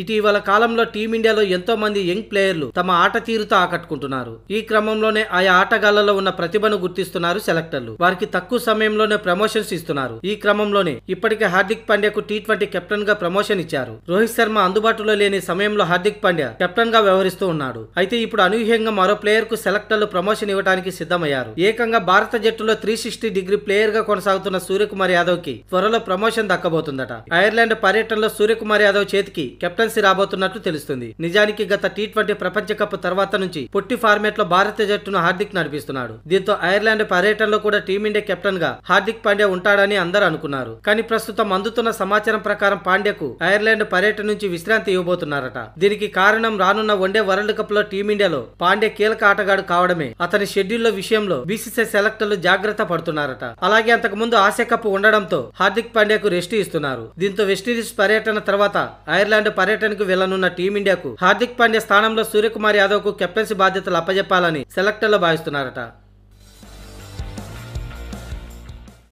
ఇటీవల కాలంలో టీమిండియాలో ఎంతో మంది యంగ్ ప్లేయర్లు తమ ఆట తీరుతో ఆకట్టుకుంటున్నారు ఈ క్రమంలోనే ఆయా ఆటగాళ్లలో ఉన్న ప్రతిభను గుర్తిస్తున్నారు సెలెక్టర్లు వారికి తక్కువ సమయంలోనే ప్రమోషన్స్ ఇస్తున్నారు ఈ క్రమంలోనే ఇప్పటికే హార్దిక్ పాండ్యాకు టీ ట్వంటీ కెప్టెన్ గా ప్రమోషన్ ఇచ్చారు రోహిత్ శర్మ అందుబాటులో లేని సమయంలో హార్దిక్ పాండ్యా కెప్టెన్ గా వ్యవహరిస్తూ ఉన్నాడు అయితే ఇప్పుడు అనూహ్యంగా మరో ప్లేయర్ కు సెలెక్టర్లు ప్రమోషన్ ఇవ్వడానికి సిద్ధమయ్యారు ఏకంగా భారత జట్టులో త్రీ సిక్స్టీ డిగ్రీ ప్లేయర్ గా కొనసాగుతున్న సూర్యకుమార్ యాదవ్ కి త్వరలో ప్రమోషన్ దక్కబోతుందట ఐర్లాండ్ పర్యటనలో సూర్యకుమార్ యాదవ్ చేతికి కెప్టెన్ కెప్టెన్సీ రాబోతున్నట్లు తెలుస్తుంది నిజానికి గత టీ ట్వంటీ ప్రపంచ కప్ తర్వాత నుంచి పొట్టి ఫార్మేట్ లో భారత జట్టును హార్దిక్ నడిపిస్తున్నాడు దీంతో ఐర్లాండ్ పర్యటనలో కూడా టీమిండియా కెప్టెన్ గా హార్దిక్ పాండ్యా ఉంటాడని అందరూ అనుకున్నారు కానీ ప్రస్తుతం అందుతున్న సమాచారం ప్రకారం పాండ్యకు ఐర్లాండ్ పర్యటన నుంచి విశ్రాంతి ఇవ్వబోతున్నారట దీనికి కారణం రానున్న వన్డే వరల్డ్ కప్ లో టీమిండియాలో పాండే కీలక ఆటగాడు కావడమే అతని లో విషయంలో బీసీసీ సెలెక్టర్లు జాగ్రత్త పడుతున్నారట అలాగే అంతకుముందు ఆసియా కప్ ఉండడంతో హార్దిక్ పాండ్యాకు రెస్ట్ ఇస్తున్నారు దీంతో వెస్టిండీస్ పర్యటన తర్వాత ఐర్లాండ్ పర్యటన పర్యటనకు వెళ్లనున్న టీమిండియాకు హార్దిక్ పాండ్యా స్థానంలో సూర్యకుమార్ యాదవ్ కు కెప్టెన్సీ బాధ్యతలు అప్పజెప్పాలని సెలెక్టర్లు భావిస్తున్నారట